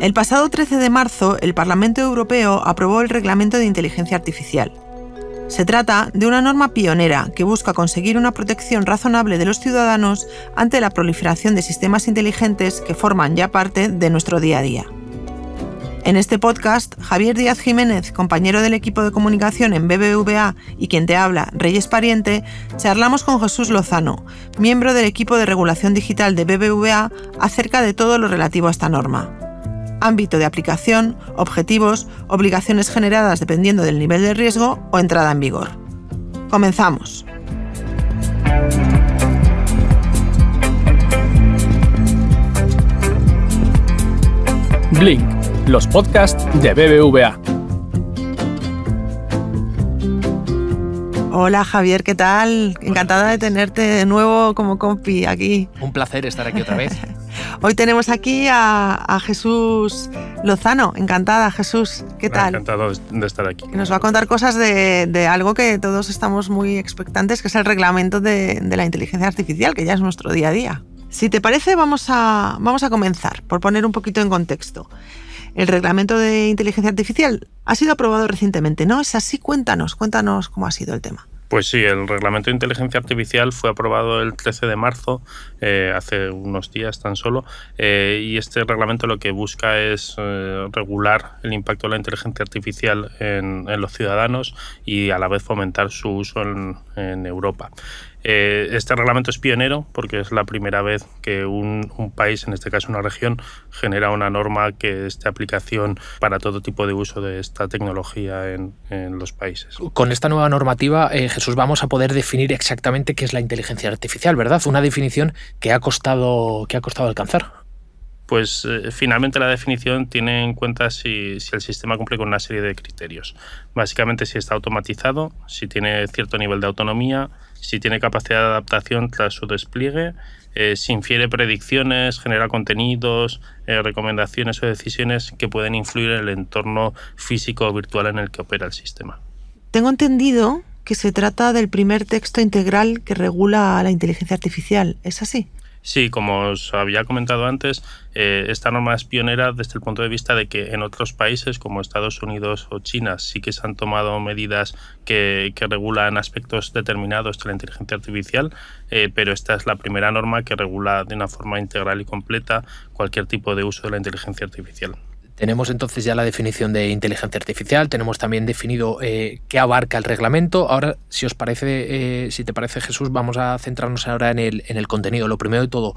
El pasado 13 de marzo, el Parlamento Europeo aprobó el Reglamento de Inteligencia Artificial. Se trata de una norma pionera que busca conseguir una protección razonable de los ciudadanos ante la proliferación de sistemas inteligentes que forman ya parte de nuestro día a día. En este podcast, Javier Díaz Jiménez, compañero del equipo de comunicación en BBVA y quien te habla, Reyes Pariente, charlamos con Jesús Lozano, miembro del equipo de regulación digital de BBVA, acerca de todo lo relativo a esta norma ámbito de aplicación, objetivos, obligaciones generadas dependiendo del nivel de riesgo o entrada en vigor. Comenzamos. Blink, los podcasts de BBVA. Hola Javier, ¿qué tal? Encantada de tenerte de nuevo como compi aquí. Un placer estar aquí otra vez. Hoy tenemos aquí a, Jesús Lozano. Encantada, Jesús. ¿Qué tal? Encantado de estar aquí. Nos va a contar cosas de, algo que todos estamos muy expectantes, que es el reglamento de, de la inteligencia artificial, que ya es nuestro día a día. Si te parece, vamos a, vamos a comenzar por poner un poquito en contexto. El reglamento de inteligencia artificial ha sido aprobado recientemente, ¿no? Es así, cuéntanos, cuéntanos cómo ha sido el tema. Pues sí, el reglamento de inteligencia artificial fue aprobado el 13 de marzo, eh, hace unos días tan solo, eh, y este reglamento lo que busca es eh, regular el impacto de la inteligencia artificial en, los ciudadanos y a la vez fomentar su uso en Europa. Eh, este reglamento es pionero porque es la primera vez que un, país, en este caso una región, genera una norma que esté aplicación para todo tipo de uso de esta tecnología en, los países. Con esta nueva normativa, eh, Jesús, vamos a poder definir exactamente qué es la inteligencia artificial, ¿verdad? Una definición que ha costado, que ha costado alcanzar pues eh, finalmente la definición tiene en cuenta si, el sistema cumple con una serie de criterios. Básicamente si está automatizado, si tiene cierto nivel de autonomía, si tiene capacidad de adaptación tras su despliegue, eh, si infiere predicciones, genera contenidos, eh, recomendaciones o decisiones que pueden influir en el entorno físico o virtual en el que opera el sistema. Tengo entendido que se trata del primer texto integral que regula la inteligencia artificial. ¿Es así? Sí, como os había comentado antes, eh, esta norma es pionera desde el punto de vista de que en otros países como Estados Unidos o China sí que se han tomado medidas que, regulan aspectos determinados de la inteligencia artificial, eh, pero esta es la primera norma que regula de una forma integral y completa cualquier tipo de uso de la inteligencia artificial. Tenemos entonces ya la definición de inteligencia artificial, tenemos también definido eh, qué abarca el reglamento. Ahora, si os parece, eh, si te parece, Jesús, vamos a centrarnos ahora en el, contenido. Lo primero de todo,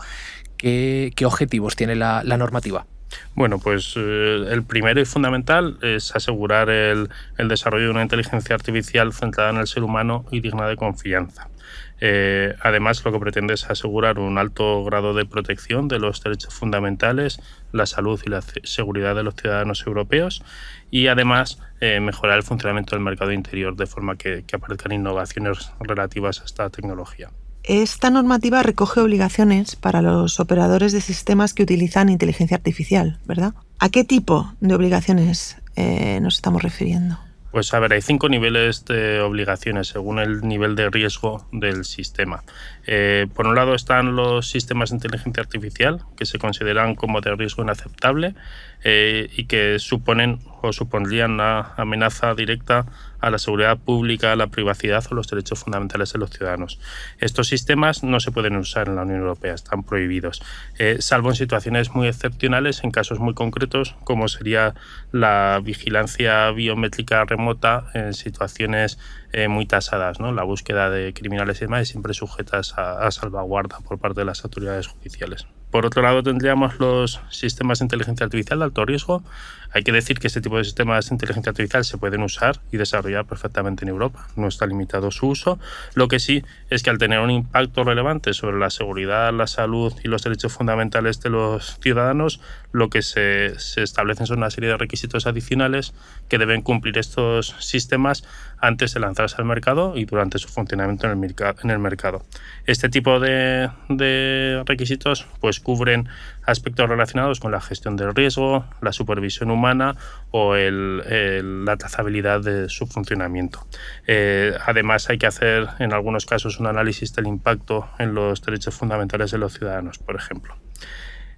¿qué, objetivos tiene la, normativa? Bueno, pues eh, el primero y fundamental es asegurar el, el, desarrollo de una inteligencia artificial centrada en el ser humano y digna de confianza. Eh, además, lo que pretende es asegurar un alto grado de protección de los derechos fundamentales, la salud y la seguridad de los ciudadanos europeos y, además, eh, mejorar el funcionamiento del mercado interior de forma que, aparezcan innovaciones relativas a esta tecnología. Esta normativa recoge obligaciones para los operadores de sistemas que utilizan inteligencia artificial, ¿verdad? ¿A qué tipo de obligaciones eh, nos estamos refiriendo? Pues a ver, hay cinco niveles de obligaciones según el nivel de riesgo del sistema. Eh, por un lado están los sistemas de inteligencia artificial, que se consideran como de riesgo inaceptable. Eh, y que suponen o supondrían una amenaza directa a la seguridad pública, a la privacidad o los derechos fundamentales de los ciudadanos. Estos sistemas no se pueden usar en la Unión Europea, están prohibidos, eh, salvo en situaciones muy excepcionales, en casos muy concretos, como sería la vigilancia biométrica remota en situaciones eh, muy tasadas, la búsqueda de criminales y demás, siempre sujetas a salvaguarda por parte de las autoridades judiciales. Por otro lado, tendríamos los sistemas de inteligencia artificial de alto riesgo, hay que decir que este tipo de sistemas de inteligencia artificial se pueden usar y desarrollar perfectamente en Europa. No está limitado su uso. Lo que sí es que al tener un impacto relevante sobre la seguridad, la salud y los derechos fundamentales de los ciudadanos, lo que se, establecen son una serie de requisitos adicionales que deben cumplir estos sistemas antes de lanzarse al mercado y durante su funcionamiento en el, mercado. Este tipo de, de requisitos pues cubren aspectos relacionados con la gestión del riesgo, la supervisión humana, o la trazabilidad de su funcionamiento. Eh, además, hay que hacer en algunos casos un análisis del impacto en los derechos fundamentales de los ciudadanos, por ejemplo.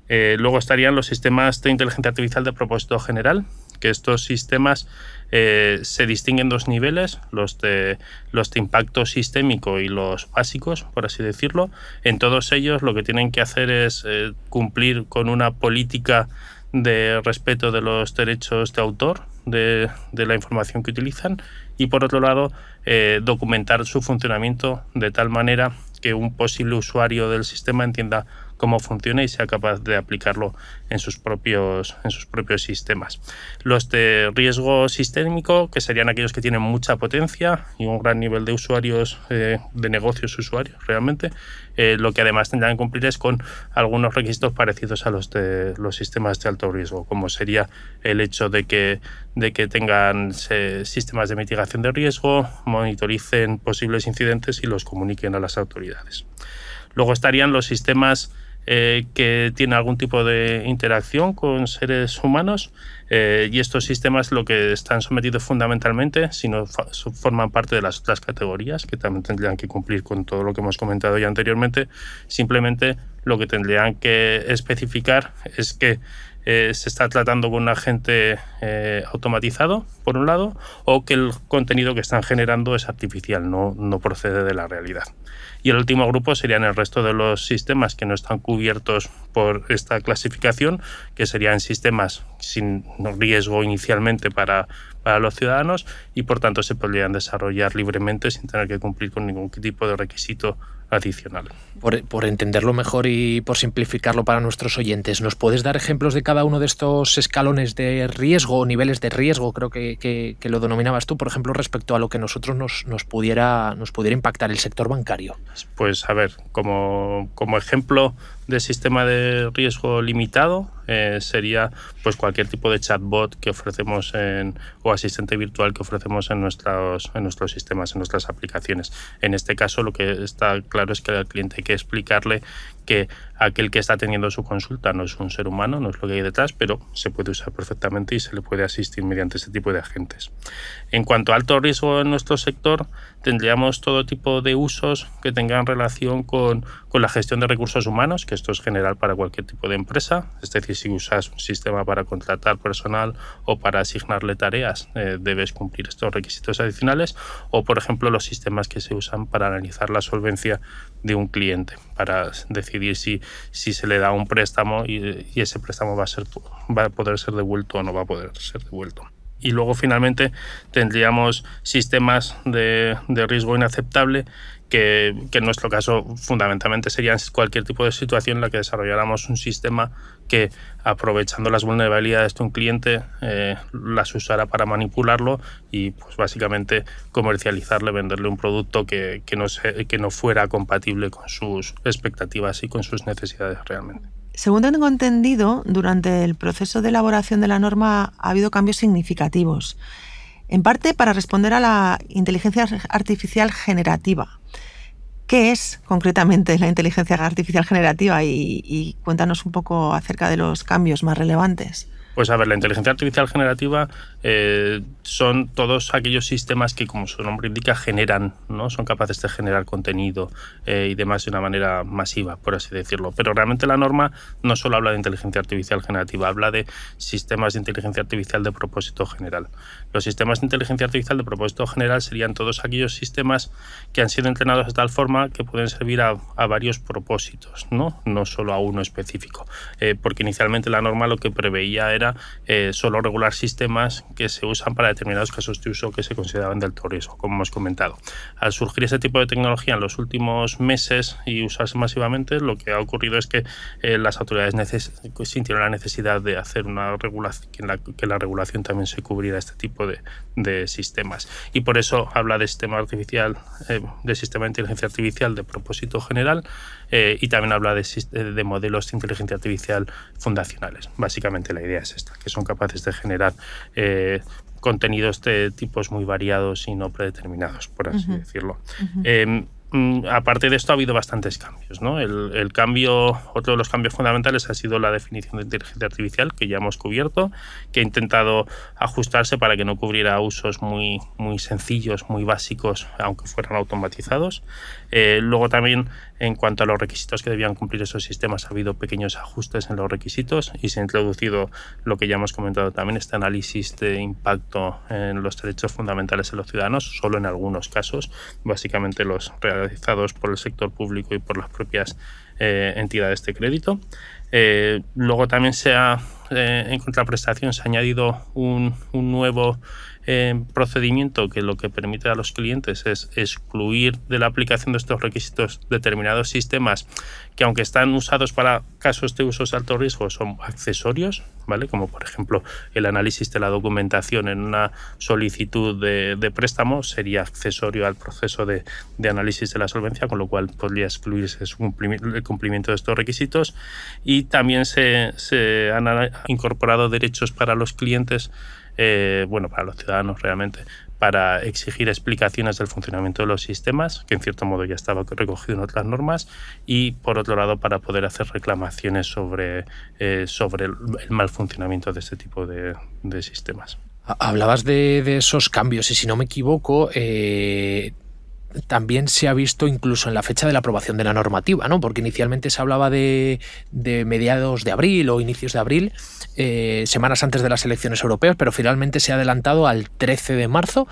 Eh, luego estarían los sistemas de inteligencia artificial de propósito general, que estos sistemas eh, se distinguen dos niveles, los de, los de impacto sistémico y los básicos, por así decirlo. En todos ellos lo que tienen que hacer es cumplir con una política de respeto de los derechos de autor, de, de la información que utilizan, y por otro lado, eh, documentar su funcionamiento de tal manera que un posible usuario del sistema entienda cómo funciona y sea capaz de aplicarlo en sus propios, en sus propios sistemas. Los de riesgo sistémico, que serían aquellos que tienen mucha potencia y un gran nivel de usuarios, eh, de negocios usuarios realmente, eh, lo que además tendrán que cumplir es con algunos requisitos parecidos a los de los sistemas de alto riesgo, como sería el hecho de que, de que tengan sistemas de mitigación de riesgo, monitoricen posibles incidentes y los comuniquen a las autoridades. Luego estarían los sistemas eh, que tiene algún tipo de interacción con seres humanos eh, y estos sistemas lo que están sometidos fundamentalmente, si no forman parte de las otras categorías, que también tendrían que cumplir con todo lo que hemos comentado ya anteriormente, simplemente lo que tendrían que especificar es que eh, se está tratando con un agente eh, automatizado, por un lado, o que el contenido que están generando es artificial, no, procede de la realidad. Y el último grupo serían el resto de los sistemas que no están cubiertos por esta clasificación, que serían sistemas sin riesgo inicialmente para, para los ciudadanos y por tanto se podrían desarrollar libremente sin tener que cumplir con ningún tipo de requisito adicional. Por, entenderlo mejor y por simplificarlo para nuestros oyentes, ¿nos puedes dar ejemplos de cada uno de estos escalones de riesgo o niveles de riesgo, creo que, lo denominabas tú, por ejemplo, respecto a lo que nosotros nos, nos, pudiera, nos pudiera impactar el sector bancario? Pues a ver, como, como ejemplo de sistema de riesgo limitado eh, sería pues cualquier tipo de chatbot que ofrecemos en, o asistente virtual que ofrecemos en nuestros, en nuestros sistemas, en nuestras aplicaciones. En este caso lo que está claro es que al cliente hay que explicarle que aquel que está teniendo su consulta no es un ser humano, no es lo que hay detrás, pero se puede usar perfectamente y se le puede asistir mediante este tipo de agentes. En cuanto a alto riesgo en nuestro sector, tendríamos todo tipo de usos que tengan relación con, la gestión de recursos humanos, que esto es general para cualquier tipo de empresa, es decir, si usas un sistema para contratar personal o para asignarle tareas, eh, debes cumplir estos requisitos adicionales, o por ejemplo los sistemas que se usan para analizar la solvencia de un cliente, para decidir si si se le da un préstamo y, ese préstamo va a, ser, va a poder ser devuelto o no va a poder ser devuelto y luego finalmente tendríamos sistemas de, de, riesgo inaceptable que, en nuestro caso fundamentalmente sería cualquier tipo de situación en la que desarrolláramos un sistema que aprovechando las vulnerabilidades de un cliente eh, las usara para manipularlo y pues básicamente comercializarle, venderle un producto que, que, no, que no fuera compatible con sus expectativas y con sus necesidades realmente. Según tengo entendido, durante el proceso de elaboración de la norma ha habido cambios significativos en parte para responder a la inteligencia artificial generativa. ¿Qué es concretamente la inteligencia artificial generativa? Y, cuéntanos un poco acerca de los cambios más relevantes. Pues a ver, la inteligencia artificial generativa eh, son todos aquellos sistemas que, como su nombre indica, generan, ¿no? Son capaces de generar contenido eh, y demás de una manera masiva, por así decirlo. Pero realmente la norma no solo habla de inteligencia artificial generativa, habla de sistemas de inteligencia artificial de propósito general. Los sistemas de inteligencia artificial de propósito general serían todos aquellos sistemas que han sido entrenados de tal forma que pueden servir a, varios propósitos, ¿no? No solo a uno específico. Eh, porque inicialmente la norma lo que preveía era eh, solo regular sistemas que se usan para determinados casos de uso que se consideraban del alto riesgo, como hemos comentado. Al surgir este tipo de tecnología en los últimos meses y usarse masivamente, lo que ha ocurrido es que eh, las autoridades sintieron la necesidad de hacer una regulación, que la, regulación también se cubriera este tipo de, sistemas. Y por eso habla de sistema artificial, eh, de sistema de inteligencia artificial de propósito general y también habla de, de modelos de inteligencia artificial fundacionales. Básicamente la idea es que son capaces de generar eh, contenidos de este tipos muy variados y no predeterminados, por así decirlo. Em, Mm, aparte de esto, ha habido bastantes cambios. ¿no? El, cambio, otro de los cambios fundamentales ha sido la definición de inteligencia artificial, que ya hemos cubierto, que ha intentado ajustarse para que no cubriera usos muy, muy sencillos, muy básicos, aunque fueran automatizados. Eh, luego también, en cuanto a los requisitos que debían cumplir esos sistemas, ha habido pequeños ajustes en los requisitos y se ha introducido lo que ya hemos comentado también, este análisis de impacto en los derechos fundamentales de los ciudadanos, solo en algunos casos, básicamente los reales por el sector público y por las propias eh, entidades de crédito. Eh, luego también se ha, eh, en contraprestación se ha añadido un, un nuevo procedimiento que lo que permite a los clientes es excluir de la aplicación de estos requisitos determinados sistemas que aunque están usados para casos de usos de alto riesgo son accesorios, ¿vale? Como por ejemplo el análisis de la documentación en una solicitud de, préstamo sería accesorio al proceso de, análisis de la solvencia, con lo cual podría excluirse el cumplimiento de estos requisitos. Y también se han incorporado derechos para los clientes eh, bueno, para los ciudadanos realmente, para exigir explicaciones del funcionamiento de los sistemas, que en cierto modo ya estaba recogido en otras normas, y por otro lado para poder hacer reclamaciones sobre, eh, sobre el, mal funcionamiento de este tipo de, sistemas. Hablabas de, esos cambios y si no me equivoco, eh, también se ha visto incluso en la fecha de la aprobación de la normativa, ¿no? Porque inicialmente se hablaba de, mediados de abril o inicios de abril, eh, semanas antes de las elecciones europeas, pero finalmente se ha adelantado al 13 de marzo.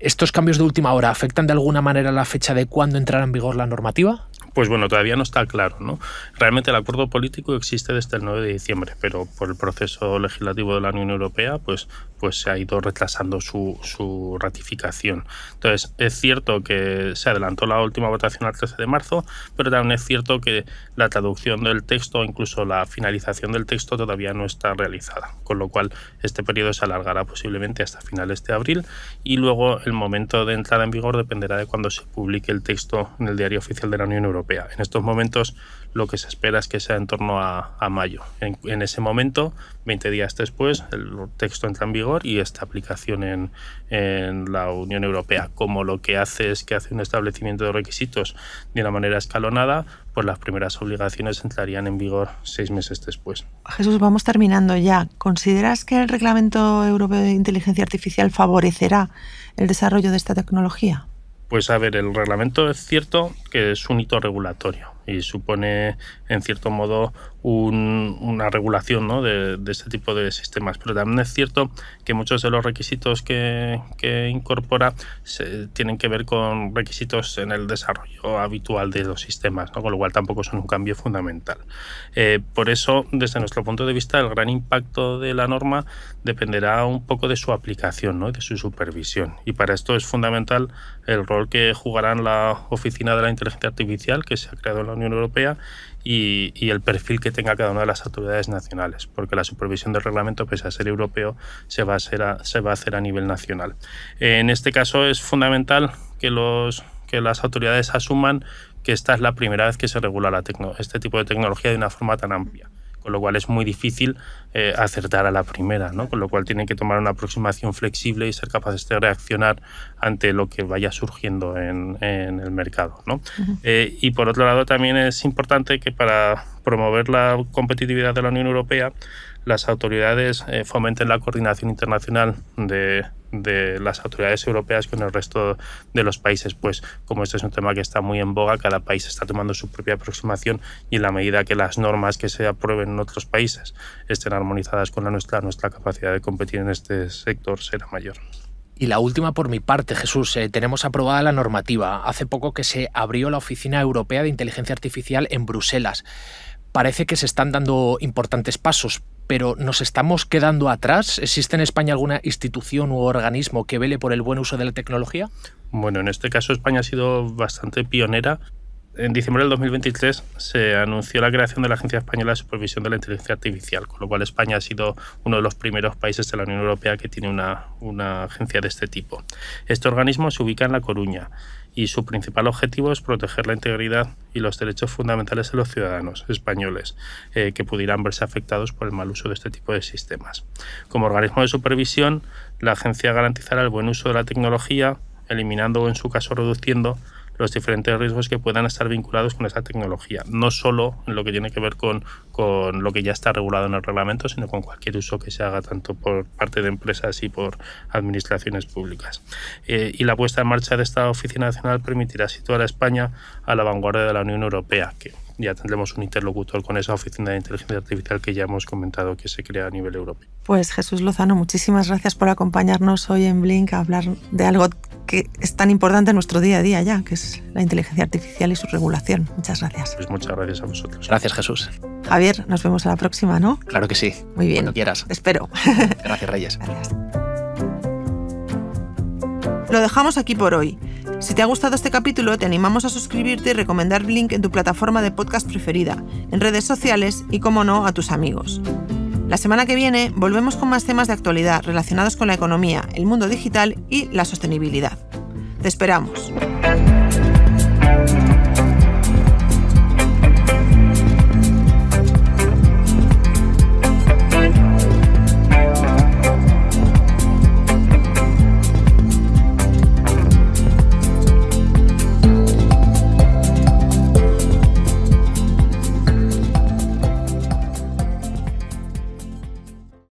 ¿Estos cambios de última hora afectan de alguna manera la fecha de cuándo entrará en vigor la normativa? Pues bueno, todavía no está claro, ¿no? Realmente el acuerdo político existe desde el 9 de diciembre, pero por el proceso legislativo de la Unión Europea, pues, pues se ha ido retrasando su, ratificación. Entonces, es cierto que se adelantó la última votación al 13 de marzo, pero también es cierto que la traducción del texto, incluso la finalización del texto, todavía no está realizada, con lo cual este periodo se alargará posiblemente hasta finales de abril y luego el momento de entrada en vigor dependerá de cuando se publique el texto en el Diario Oficial de la Unión Europea. En estos momentos lo que se espera es que sea en torno a, mayo. En, ese momento, 20 días después, el texto entra en vigor y esta aplicación en, en, la Unión Europea. Como lo que hace es que hace un establecimiento de requisitos de una manera escalonada, pues las primeras obligaciones entrarían en vigor seis meses después. Jesús, vamos terminando ya. ¿Consideras que el Reglamento Europeo de Inteligencia Artificial favorecerá el desarrollo de esta tecnología? Pues a ver, el reglamento es cierto que es un hito regulatorio, y supone en cierto modo una regulación ¿no? de, este tipo de sistemas. Pero también es cierto que muchos de los requisitos que, incorpora tienen que ver con requisitos en el desarrollo habitual de los sistemas, ¿no? con lo cual tampoco son un cambio fundamental. Eh, por eso, desde nuestro punto de vista, el gran impacto de la norma dependerá un poco de su aplicación ¿no? y de su supervisión. Y para esto es fundamental el rol que jugarán la Oficina de la Inteligencia Artificial que se ha creado en la Unión Europea y, el perfil que tenga cada una de las autoridades nacionales, porque la supervisión del reglamento, pese a ser europeo, se va a hacer a, nivel nacional. En este caso es fundamental que, que las autoridades asuman que esta es la primera vez que se regula este tipo de tecnología de una forma tan amplia con lo cual es muy difícil eh, acertar a la primera, con lo cual tienen que tomar una aproximación flexible y ser capaces de reaccionar ante lo que vaya surgiendo en, el mercado. Eh, y por otro lado también es importante que para promover la competitividad de la Unión Europea las autoridades eh, fomenten la coordinación internacional de de las autoridades europeas con el resto de los países, pues como este es un tema que está muy en boga, cada país está tomando su propia aproximación y en la medida que las normas que se aprueben en otros países estén armonizadas con la nuestra, nuestra capacidad de competir en este sector será mayor. Y la última por mi parte, Jesús. Eh, tenemos aprobada la normativa. Hace poco que se abrió la Oficina Europea de Inteligencia Artificial en Bruselas. Parece que se están dando importantes pasos, pero ¿nos estamos quedando atrás? ¿Existe en España alguna institución u organismo que vele por el buen uso de la tecnología? Bueno, en este caso España ha sido bastante pionera en diciembre del 2023 se anunció la creación de la Agencia Española de Supervisión de la Inteligencia Artificial, con lo cual España ha sido uno de los primeros países de la Unión Europea que tiene una, agencia de este tipo. Este organismo se ubica en La Coruña y su principal objetivo es proteger la integridad y los derechos fundamentales de los ciudadanos españoles eh, que pudieran verse afectados por el mal uso de este tipo de sistemas. Como organismo de supervisión, la agencia garantizará el buen uso de la tecnología, eliminando o en su caso reduciendo los diferentes riesgos que puedan estar vinculados con esa tecnología, no solo en lo que tiene que ver con, con lo que ya está regulado en el reglamento, sino con cualquier uso que se haga tanto por parte de empresas y por administraciones públicas. Eh, y la puesta en marcha de esta Oficina Nacional permitirá situar a España a la vanguardia de la Unión Europea, que ya tendremos un interlocutor con esa oficina de inteligencia artificial que ya hemos comentado que se crea a nivel europeo. Pues Jesús Lozano, muchísimas gracias por acompañarnos hoy en Blink a hablar de algo que es tan importante en nuestro día a día ya, que es la inteligencia artificial y su regulación. Muchas gracias. Pues muchas gracias a vosotros. Gracias, Jesús. Javier, nos vemos a la próxima, ¿no? Claro que sí. Muy bien. Cuando quieras. espero. Gracias, Reyes. Gracias. Lo dejamos aquí por hoy. Si te ha gustado este capítulo, te animamos a suscribirte y recomendar Blink en tu plataforma de podcast preferida, en redes sociales y, como no, a tus amigos. La semana que viene volvemos con más temas de actualidad relacionados con la economía, el mundo digital y la sostenibilidad. Te esperamos.